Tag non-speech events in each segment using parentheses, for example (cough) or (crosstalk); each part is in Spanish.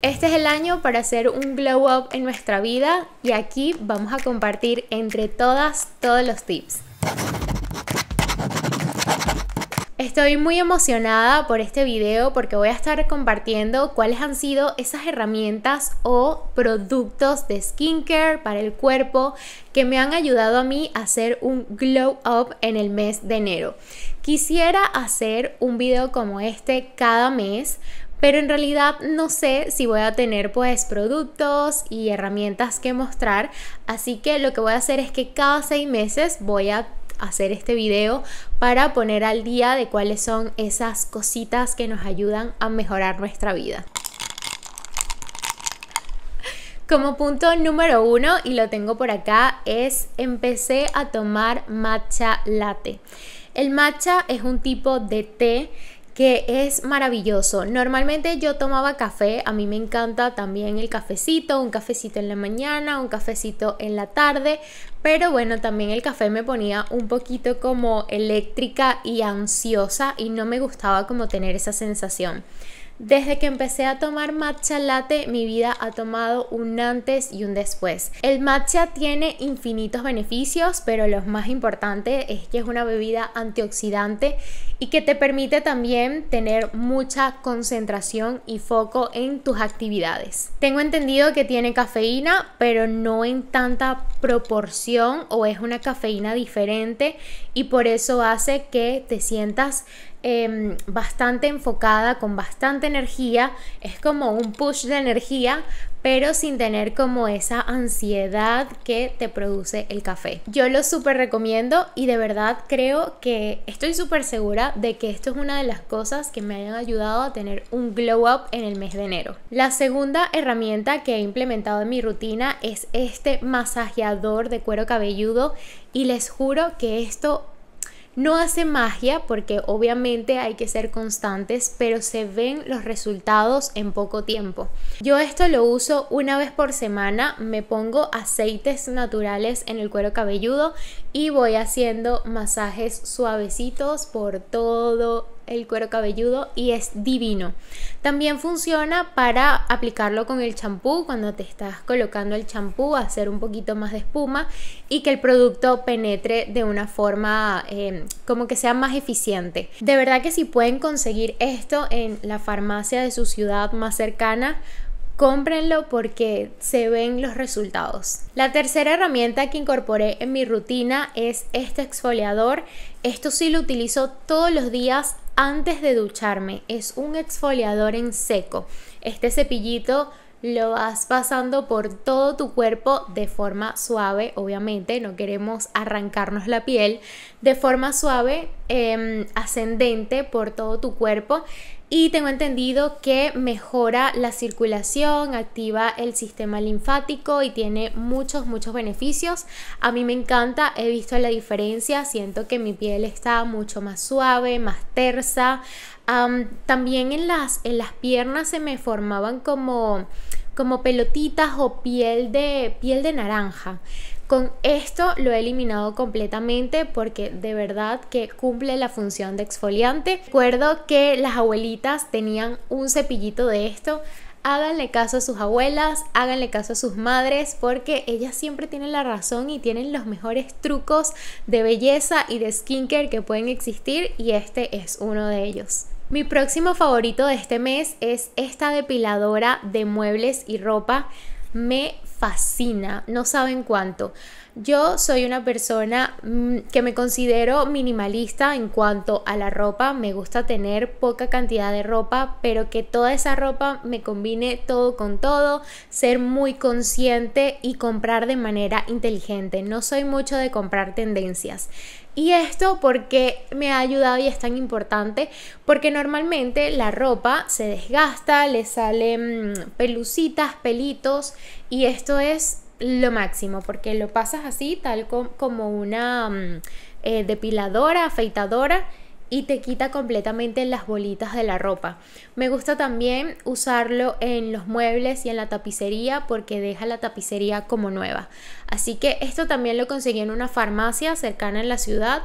Este es el año para hacer un glow up en nuestra vida y aquí vamos a compartir entre todas todos los tips. Estoy muy emocionada por este video porque voy a estar compartiendo cuáles han sido esas herramientas o productos de skincare para el cuerpo que me han ayudado a mí a hacer un glow up en el mes de enero. Quisiera hacer un video como este cada mes pero en realidad no sé si voy a tener pues productos y herramientas que mostrar, así que lo que voy a hacer es que cada seis meses voy a hacer este video para poner al día de cuáles son esas cositas que nos ayudan a mejorar nuestra vida. Como punto número uno, y lo tengo por acá, es empecé a tomar matcha latte. El matcha es un tipo de té que es maravilloso. Normalmente yo tomaba café, a mí me encanta también el cafecito, un cafecito en la mañana, un cafecito en la tarde, pero bueno, también el café me ponía un poquito como eléctrica y ansiosa y no me gustaba como tener esa sensación. Desde que empecé a tomar matcha latte, mi vida ha tomado un antes y un después. El matcha tiene infinitos beneficios, pero lo más importante es que es una bebida antioxidante y que te permite también tener mucha concentración y foco en tus actividades. Tengo entendido que tiene cafeína, pero no en tanta proporción o es una cafeína diferente y por eso hace que te sientas Em, bastante enfocada, con bastante energía, es como un push de energía, pero sin tener como esa ansiedad que te produce el café. Yo lo súper recomiendo y de verdad creo que estoy súper segura de que esto es una de las cosas que me hayan ayudado a tener un glow up en el mes de enero. La segunda herramienta que he implementado en mi rutina es este masajeador de cuero cabelludo y les juro que esto no hace magia porque obviamente hay que ser constantes, pero se ven los resultados en poco tiempo. Yo esto lo uso una vez por semana, me pongo aceites naturales en el cuero cabelludo y voy haciendo masajes suavecitos por todo el cuero cabelludo y es divino. También funciona para aplicarlo con el champú cuando te estás colocando el champú, hacer un poquito más de espuma y que el producto penetre de una forma em, como que sea más eficiente. De verdad que si pueden conseguir esto en la farmacia de su ciudad más cercana, Cómprenlo porque se ven los resultados. La tercera herramienta que incorporé en mi rutina es este exfoliador. Esto sí lo utilizo todos los días antes de ducharme. Es un exfoliador en seco. Este cepillito lo vas pasando por todo tu cuerpo de forma suave, obviamente, no queremos arrancarnos la piel, de forma suave, em, ascendente por todo tu cuerpo. Y tengo entendido que mejora la circulación, activa el sistema linfático y tiene muchos, muchos beneficios. A mí me encanta, he visto la diferencia, siento que mi piel está mucho más suave, más tersa, también en las, en las piernas se me formaban como, como pelotitas o piel de, piel de naranja. Con esto lo he eliminado completamente porque de verdad que cumple la función de exfoliante. Recuerdo que las abuelitas tenían un cepillito de esto. Háganle caso a sus abuelas, háganle caso a sus madres porque ellas siempre tienen la razón y tienen los mejores trucos de belleza y de skincare que pueden existir y este es uno de ellos. Mi próximo favorito de este mes es esta depiladora de muebles y ropa. Me fascina, no saben cuánto. Yo soy una persona mm, que me considero minimalista en cuanto a la ropa, me gusta tener poca cantidad de ropa, pero que toda esa ropa me combine todo con todo, ser muy consciente y comprar de manera inteligente. No soy mucho de comprar tendencias. Y esto porque me ha ayudado y es tan importante, porque normalmente la ropa se desgasta, le salen mm, pelucitas, pelitos, y esto es lo máximo, porque lo pasas así, tal como una mm, eh, depiladora, afeitadora, y te quita completamente las bolitas de la ropa. Me gusta también usarlo en los muebles y en la tapicería porque deja la tapicería como nueva. Así que esto también lo conseguí en una farmacia cercana en la ciudad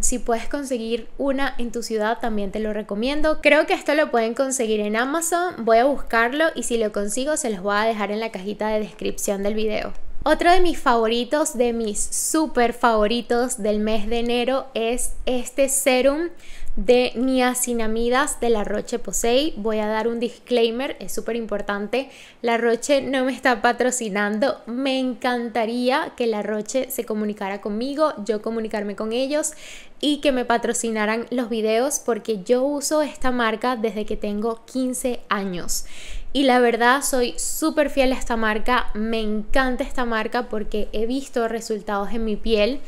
si puedes conseguir una en tu ciudad, también te lo recomiendo. Creo que esto lo pueden conseguir en Amazon. Voy a buscarlo y si lo consigo, se los voy a dejar en la cajita de descripción del video. Otro de mis favoritos, de mis super favoritos del mes de enero, es este serum de niacinamidas de la Roche-Posay. Voy a dar un disclaimer, es súper importante. La Roche no me está patrocinando. Me encantaría que la Roche se comunicara conmigo, yo comunicarme con ellos y que me patrocinaran los videos porque yo uso esta marca desde que tengo 15 años. Y la verdad soy súper fiel a esta marca, me encanta esta marca porque he visto resultados en mi piel.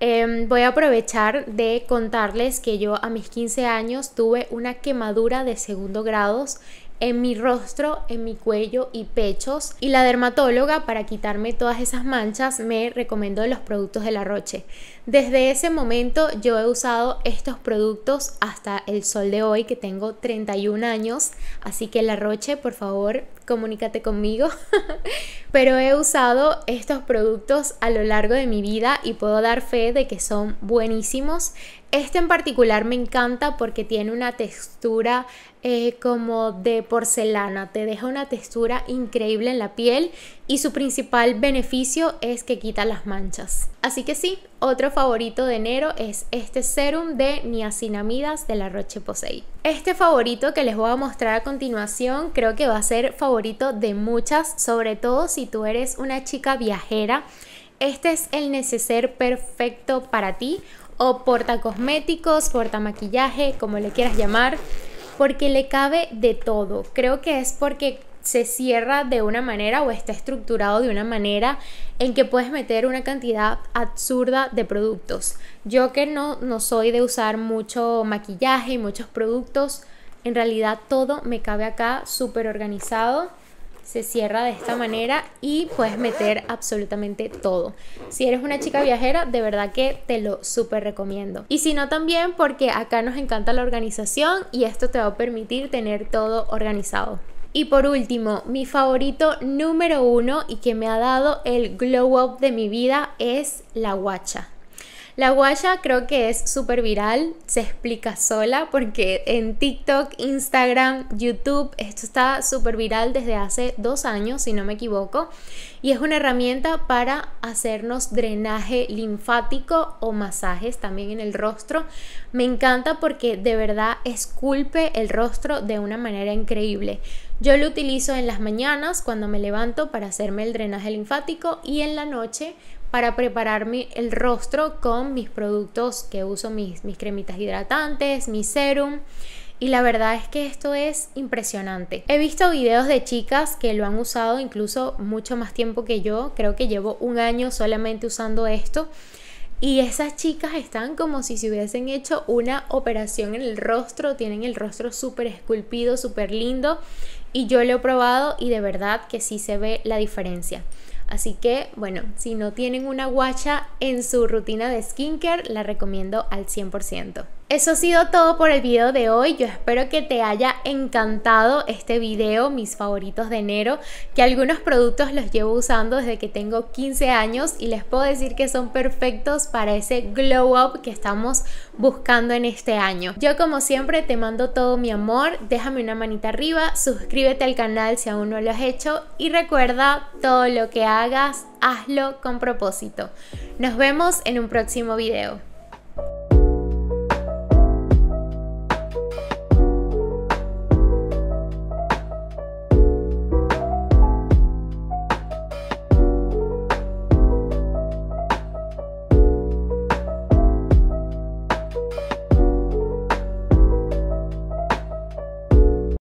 Em, voy a aprovechar de contarles que yo a mis 15 años tuve una quemadura de segundo grado en mi rostro, en mi cuello y pechos. Y la dermatóloga, para quitarme todas esas manchas, me recomendó los productos de La Roche. Desde ese momento yo he usado estos productos hasta el sol de hoy, que tengo 31 años. Así que La Roche, por favor, comunícate conmigo. (laughs) Pero he usado estos productos a lo largo de mi vida y puedo dar fe de que son buenísimos. Este en particular me encanta porque tiene una textura eh, como de porcelana, te deja una textura increíble en la piel y su principal beneficio es que quita las manchas. Así que sí, otro favorito de enero es este serum de niacinamidas de la Roche Posay. Este favorito que les voy a mostrar a continuación creo que va a ser favorito de muchas, sobre todo si tú eres una chica viajera. Este es el neceser perfecto para ti o porta cosméticos, porta maquillaje, como le quieras llamar, porque le cabe de todo. Creo que es porque se cierra de una manera o está estructurado de una manera en que puedes meter una cantidad absurda de productos. Yo que no, no soy de usar mucho maquillaje y muchos productos, en realidad todo me cabe acá súper organizado. Se cierra de esta manera y puedes meter absolutamente todo. Si eres una chica viajera, de verdad que te lo súper recomiendo. Y si no, también porque acá nos encanta la organización y esto te va a permitir tener todo organizado. Y por último, mi favorito número uno y que me ha dado el glow up de mi vida es la guacha. La guaya creo que es súper viral, se explica sola porque en TikTok, Instagram, YouTube, esto está súper viral desde hace dos años, si no me equivoco, y es una herramienta para hacernos drenaje linfático o masajes también en el rostro. Me encanta porque de verdad esculpe el rostro de una manera increíble. Yo lo utilizo en las mañanas cuando me levanto para hacerme el drenaje linfático y en la noche para prepararme el rostro con mis productos que uso, mis, mis cremitas hidratantes, mi serum. Y la verdad es que esto es impresionante. He visto videos de chicas que lo han usado incluso mucho más tiempo que yo. Creo que llevo un año solamente usando esto. Y esas chicas están como si se hubiesen hecho una operación en el rostro, tienen el rostro súper esculpido, súper lindo. Y yo lo he probado y de verdad que sí se ve la diferencia. Así que, bueno, si no tienen una guacha en su rutina de skincare, la recomiendo al 100%. Eso ha sido todo por el video de hoy. Yo espero que te haya encantado este video, mis favoritos de enero, que algunos productos los llevo usando desde que tengo 15 años y les puedo decir que son perfectos para ese glow up que estamos buscando en este año. Yo como siempre te mando todo mi amor, déjame una manita arriba, suscríbete al canal si aún no lo has hecho y recuerda todo lo que hagas, hazlo con propósito. Nos vemos en un próximo video.